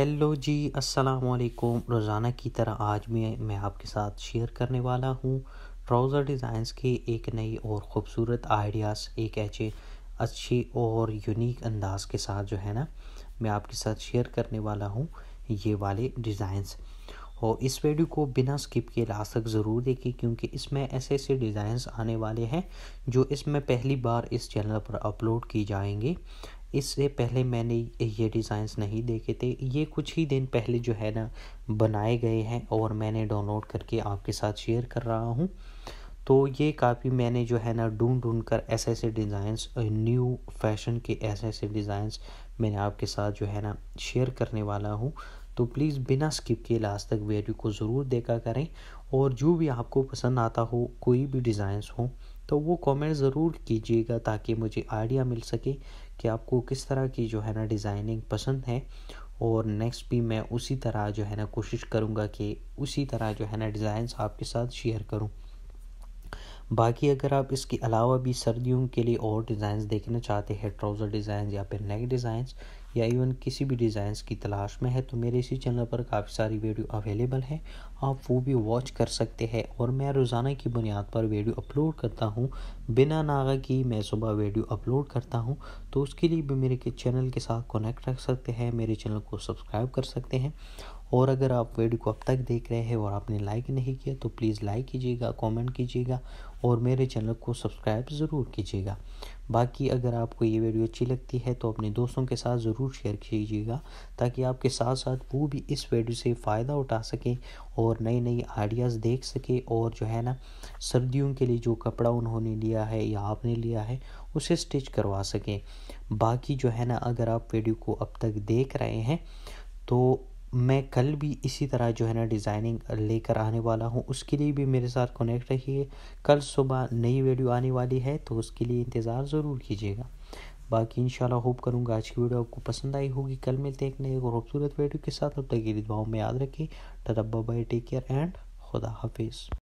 hello जी अस्सलाम वालेकुम रोज़ाना की तरह आज मैं मैं आपके साथ शेयर करने वाला हूँ ट्राउज़र डिज़ाइंस के एक नई और ख़ूबसूरत आइडियाज़ एक ऐसे अच्छे और यूनिक अंदाज के साथ जो है ना मैं आपके साथ शेयर करने वाला हूँ ये वाले डिज़ाइंस और इस वीडियो को बिना स्किप के लास्ट तक ज़रूर देखें क्योंकि इसमें ऐसे ऐसे डिज़ाइंस आने वाले हैं जो इसमें पहली बार इस चैनल पर अपलोड की जाएंगे इससे पहले मैंने ये डिज़ाइंस नहीं देखे थे ये कुछ ही दिन पहले जो है ना बनाए गए हैं और मैंने डाउनलोड करके आपके साथ शेयर कर रहा हूँ तो ये काफ़ी मैंने जो है ना ढूंढ ढूंढ कर ऐसे ऐसे डिज़ाइंस न्यू फैशन के ऐसे ऐसे डिज़ाइंस मैंने आपके साथ जो है ना शेयर करने वाला हूँ तो प्लीज़ बिना स्किप किए लास्ट तक वीडियो को ज़रूर देखा करें और जो भी आपको पसंद आता हो कोई भी डिज़ाइंस हो तो वो कमेंट ज़रूर कीजिएगा ताकि मुझे आइडिया मिल सके कि आपको किस तरह की जो है ना डिज़ाइनिंग पसंद है और नेक्स्ट भी मैं उसी तरह जो है ना कोशिश करूँगा कि उसी तरह जो है ना डिज़ाइंस आपके साथ शेयर करूँ बाकी अगर आप इसके अलावा भी सर्दियों के लिए और डिज़ाइंस देखना चाहते हैं ट्राउज़र डिज़ाइन या फिर नेक डिज़ाइंस या इवन किसी भी डिज़ाइंस की तलाश में है तो मेरे इसी चैनल पर काफ़ी सारी वीडियो अवेलेबल है आप वो भी वॉच कर सकते हैं और मैं रोज़ाना की बुनियाद पर वीडियो अपलोड करता हूँ बिना नागा की मैं सुबह वीडियो अपलोड करता हूँ तो उसके लिए भी मेरे के चैनल के साथ कनेक्ट रख सकते हैं मेरे चैनल को सब्सक्राइब कर सकते हैं और अगर आप वीडियो को अब तक देख रहे हैं और आपने लाइक नहीं किया तो प्लीज़ लाइक कीजिएगा कमेंट कीजिएगा और मेरे चैनल को सब्सक्राइब ज़रूर कीजिएगा बाकी अगर आपको ये वीडियो अच्छी लगती है तो अपने दोस्तों के साथ ज़रूर शेयर कीजिएगा ताकि आपके साथ साथ वो भी इस वीडियो से फ़ायदा उठा सकें और नई नई आइडियाज़ देख सकें और जो है ना सर्दियों के लिए जो कपड़ा उन्होंने लिया है या आपने लिया है उसे स्टिच करवा सकें बाकी जो है ना अगर आप वीडियो को अब तक देख रहे हैं तो मैं कल भी इसी तरह जो है ना डिज़ाइनिंग लेकर आने वाला हूँ उसके लिए भी मेरे साथ कनेक्ट रखिए कल सुबह नई वीडियो आने वाली है तो उसके लिए इंतज़ार ज़रूर कीजिएगा बाकी इंशाल्लाह होप करूँगा आज की वीडियो आपको पसंद आई होगी कल मिलते हैं एक नई खूबसूरत वीडियो के साथ अब तक दुआओं में याद रखिए टरब्बा बाई टेक केयर एंड खुदा हाफिज़